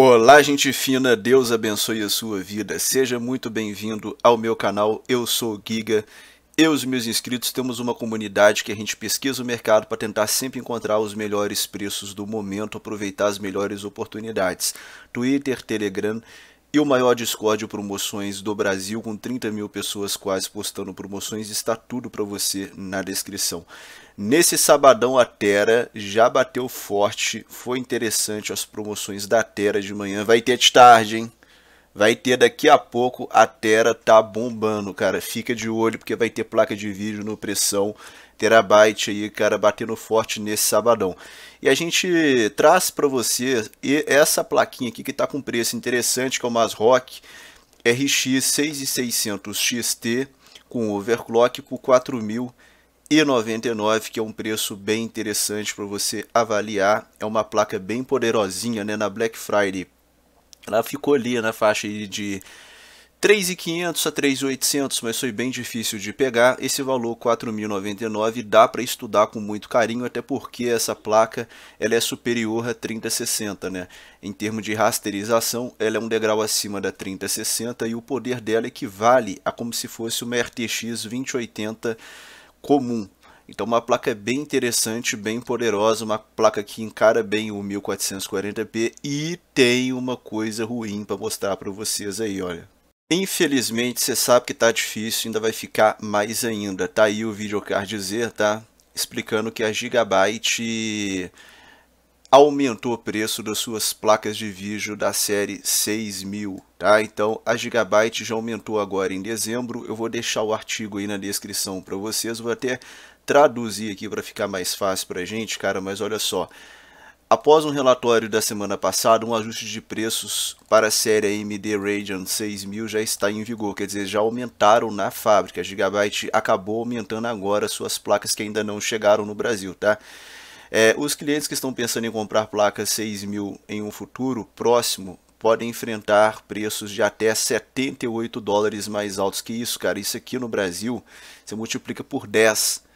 Olá, gente fina, Deus abençoe a sua vida. Seja muito bem-vindo ao meu canal. Eu sou o Giga. Eu e os meus inscritos temos uma comunidade que a gente pesquisa o mercado para tentar sempre encontrar os melhores preços do momento, aproveitar as melhores oportunidades. Twitter, Telegram e o maior Discord Promoções do Brasil, com 30 mil pessoas quase postando promoções, está tudo para você na descrição. Nesse sabadão a Terra já bateu forte, foi interessante as promoções da Terra de manhã, vai ter de tarde, hein? Vai ter daqui a pouco, a Terra tá bombando, cara. Fica de olho, porque vai ter placa de vídeo no pressão terabyte aí, cara, batendo forte nesse sabadão. E a gente traz para você essa plaquinha aqui que está com preço interessante, que é o Masrock RX 6600 XT com overclock por 4000 e 99, que é um preço bem interessante para você avaliar. É uma placa bem poderosinha, né? Na Black Friday ela ficou ali na faixa de 3.500 a 3.800, mas foi bem difícil de pegar. Esse valor 4.099 dá para estudar com muito carinho, até porque essa placa ela é superior a 3060, né? Em termos de rasterização, ela é um degrau acima da 3060 e o poder dela equivale a como se fosse uma RTX 2080 comum. Então uma placa bem interessante, bem poderosa, uma placa que encara bem o 1440p e tem uma coisa ruim para mostrar para vocês aí, olha. Infelizmente, você sabe que está difícil, ainda vai ficar mais ainda. Tá aí o videocard tá? Explicando que a Gigabyte aumentou o preço das suas placas de vídeo da série 6000, tá? Então a Gigabyte já aumentou agora em dezembro. Eu vou deixar o artigo aí na descrição para vocês. Vou até traduzir aqui para ficar mais fácil para a gente, cara, mas olha só. Após um relatório da semana passada, um ajuste de preços para a série AMD Radeon 6000 já está em vigor, quer dizer, já aumentaram na fábrica. A Gigabyte acabou aumentando agora suas placas que ainda não chegaram no Brasil, tá? É, os clientes que estão pensando em comprar placas 6000 em um futuro próximo podem enfrentar preços de até 78 dólares mais altos que isso, cara. Isso aqui no Brasil, você multiplica por 10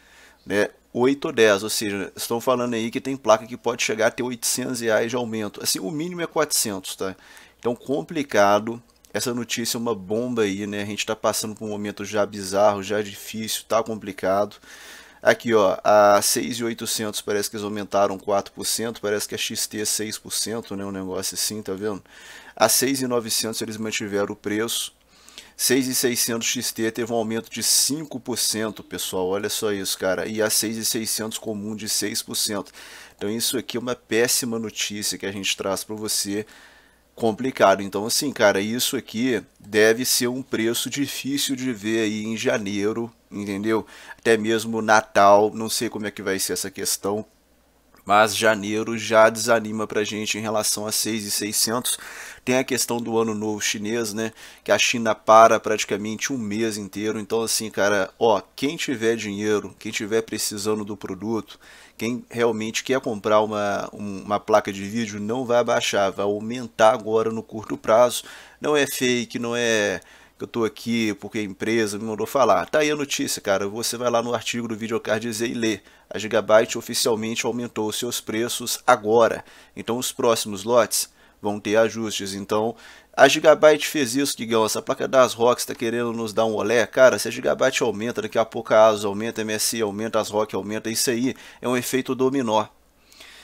né, 8 ou 10, ou seja, estão falando aí que tem placa que pode chegar a ter 800 reais de aumento. Assim, o mínimo é 400, tá? Então, complicado. Essa notícia é uma bomba aí, né? A gente está passando por um momento já bizarro, já difícil, tá complicado. Aqui, ó, a 6,800 parece que eles aumentaram 4%, parece que a XT é 6%, né? Um negócio assim, tá vendo? A 6,900 eles mantiveram o preço, 6,600 XT teve um aumento de 5%, pessoal. Olha só isso, cara. E a 6,600 comum de 6%. Então isso aqui é uma péssima notícia que a gente traz para você complicado. Então, assim, cara, isso aqui deve ser um preço difícil de ver aí em janeiro, entendeu? Até mesmo Natal, não sei como é que vai ser essa questão mas janeiro já desanima para a gente em relação a 6,600. Tem a questão do ano novo chinês, né? Que a China para praticamente um mês inteiro. Então, assim, cara, ó, quem tiver dinheiro, quem tiver precisando do produto, quem realmente quer comprar uma, uma placa de vídeo, não vai abaixar, vai aumentar agora no curto prazo. Não é fake, não é que eu tô aqui porque a empresa me mandou falar. Tá aí a notícia, cara. Você vai lá no artigo do Videocard e lê. A Gigabyte oficialmente aumentou seus preços agora. Então os próximos lotes vão ter ajustes. Então, a Gigabyte fez isso, Guigão. Essa placa das ROG está querendo nos dar um olé. Cara, se a Gigabyte aumenta, daqui a pouco a ASUS aumenta, a MSI aumenta, as ROG aumenta. Isso aí é um efeito dominó.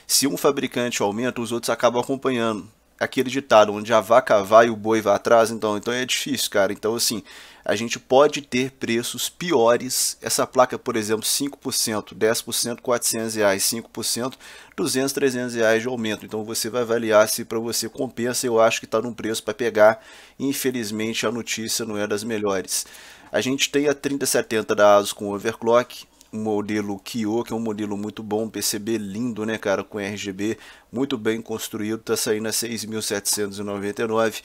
Se um fabricante aumenta, os outros acabam acompanhando aquele ditado onde a vaca vai e o boi vai atrás, então, então é difícil, cara. Então, assim, a gente pode ter preços piores. Essa placa, por exemplo, 5%, 10%, 400 reais, 5%, 200, 300 reais de aumento. Então você vai avaliar se para você compensa. Eu acho que está num preço para pegar. Infelizmente, a notícia não é das melhores. A gente tem a 3070 da ASUS com overclock, modelo Kyo, que é um modelo muito bom, PCB lindo, né, cara, com RGB, muito bem construído, tá saindo a 6.799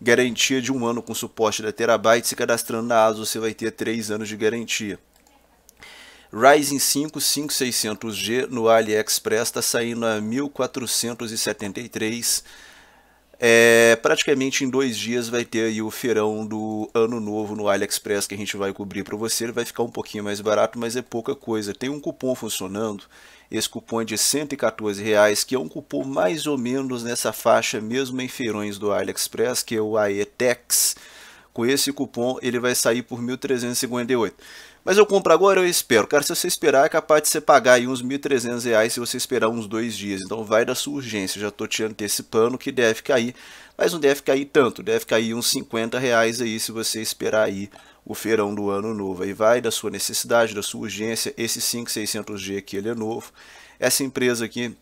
garantia de um ano com suporte da Terabyte. Se cadastrando na ASUS, você vai ter 3 anos de garantia. Ryzen 5 5600G no AliExpress está saindo a 1473 é, praticamente em dois dias vai ter aí o feirão do ano novo no AliExpress que a gente vai cobrir para você. Ele vai ficar um pouquinho mais barato, mas é pouca coisa. Tem um cupom funcionando. Esse cupom é de R$ reais, que é um cupom mais ou menos nessa faixa, mesmo em feirões do AliExpress, que é o AETEX com esse cupom ele vai sair por 1.358. Mas eu compro agora eu espero? Cara, se você esperar, é capaz de você pagar aí uns 1.300 reais se você esperar uns dois dias. Então vai da sua urgência. Já estou te antecipando que deve cair. Mas não deve cair tanto. Deve cair uns 50 reais aí se você esperar aí o feirão do ano novo. Aí vai da sua necessidade, da sua urgência. Esse 5600G aqui ele é novo. Essa empresa aqui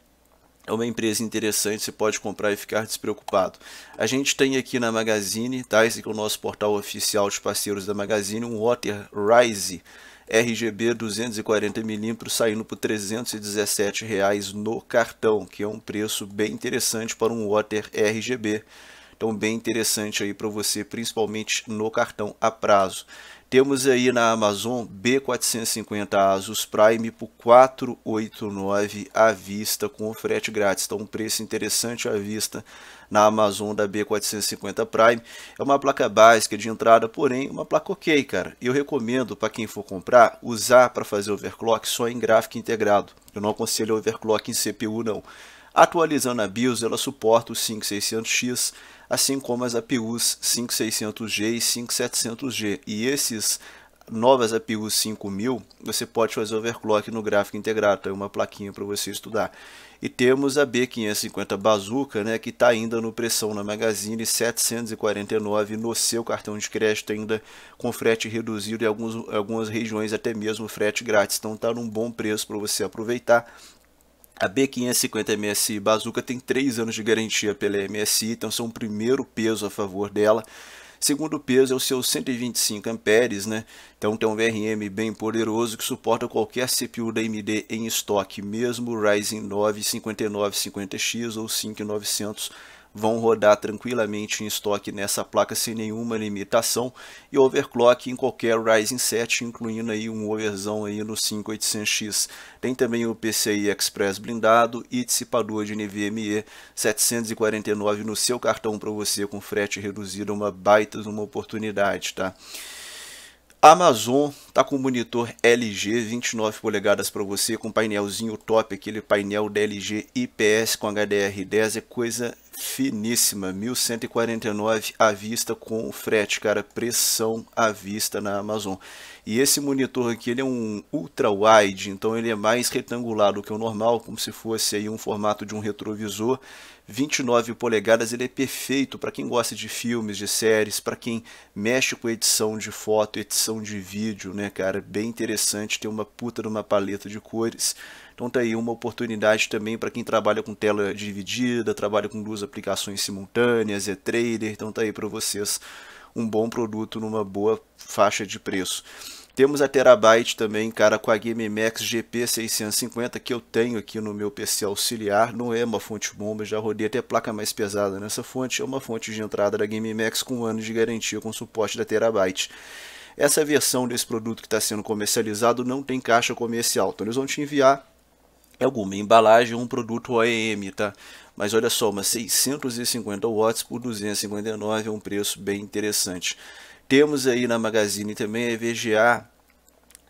é uma empresa interessante, você pode comprar e ficar despreocupado. A gente tem aqui na Magazine, tá? Esse aqui é o nosso portal oficial de parceiros da Magazine, um Water Rise RGB 240mm saindo por R$ 317 reais no cartão, que é um preço bem interessante para um Water RGB. Então, bem interessante aí para você, principalmente no cartão a prazo. Temos aí na Amazon B450 Asus Prime por 489 à vista com frete grátis. Então, um preço interessante à vista na Amazon da B450 Prime. É uma placa básica de entrada, porém, uma placa ok, cara. Eu recomendo para quem for comprar usar para fazer overclock só em gráfico integrado. Eu não aconselho overclock em CPU, não. Atualizando a BIOS, ela suporta o 5600X, assim como as APUs 5600G e 5700G. E esses novas APUs 5000, você pode fazer overclock no gráfico integrado, tem tá uma plaquinha para você estudar. E temos a B550 Bazooka, né, que está ainda no pressão na Magazine 749 no seu cartão de crédito ainda com frete reduzido e alguns, algumas regiões até mesmo frete grátis. Então está num bom preço para você aproveitar. A B550MSI Bazooka tem 3 anos de garantia pela MSI, então são o primeiro peso a favor dela. Segundo peso é o seus 125 amperes, né? Então tem um VRM bem poderoso que suporta qualquer CPU da AMD em estoque, mesmo o Ryzen 9 5950X ou 5900 vão rodar tranquilamente em estoque nessa placa sem nenhuma limitação e overclock em qualquer Ryzen 7, incluindo aí um overzão aí no 5800X. Tem também o PCI Express blindado e dissipador de NVMe 749 no seu cartão para você com frete reduzido, uma baita uma oportunidade, tá? Amazon tá com monitor LG 29 polegadas para você com painelzinho top, aquele painel da LG IPS com HDR10 é coisa finíssima, 1149 à vista com frete, cara, pressão à vista na Amazon. E esse monitor aqui ele é um ultra-wide, então ele é mais retangular do que o normal, como se fosse aí um formato de um retrovisor. 29 polegadas, ele é perfeito para quem gosta de filmes, de séries, para quem mexe com edição de foto, edição de vídeo, né, cara? Bem interessante, tem uma puta numa paleta de cores. Então tá aí uma oportunidade também para quem trabalha com tela dividida, trabalha com duas aplicações simultâneas, é trader, então tá aí para vocês um bom produto numa boa faixa de preço. Temos a Terabyte também, cara, com a GameMax GP650 que eu tenho aqui no meu PC auxiliar. Não é uma fonte bomba, já rodei até placa mais pesada nessa fonte. É uma fonte de entrada da GameMax com um ano de garantia com suporte da Terabyte. Essa versão desse produto que está sendo comercializado não tem caixa comercial, então eles vão te enviar alguma embalagem ou um produto OEM, tá? Mas olha só, uma 650 watts por 259 é um preço bem interessante. Temos aí na Magazine também a EVGA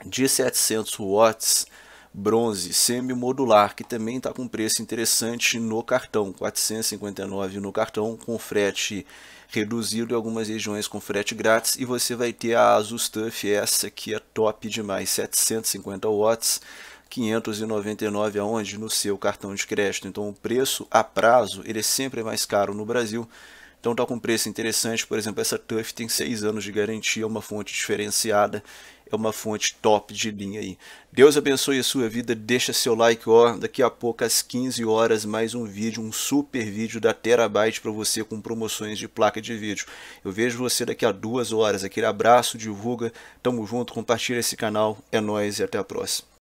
de 700 watts bronze semi-modular, que também está com preço interessante no cartão, 459 no cartão, com frete reduzido em algumas regiões com frete grátis, e você vai ter a Asus TUF, essa que é top demais, 750 watts, 599 aonde no seu cartão de crédito. Então o preço a prazo ele é sempre mais caro no Brasil. Então está com um preço interessante, por exemplo, essa TUF tem 6 anos de garantia, é uma fonte diferenciada, é uma fonte top de linha aí. Deus abençoe a sua vida, deixa seu like, ó, daqui a pouco às 15 horas mais um vídeo, um super vídeo da Terabyte para você com promoções de placa de vídeo. Eu vejo você daqui a duas horas, aquele abraço, divulga, tamo junto, compartilha esse canal, é nóis e até a próxima.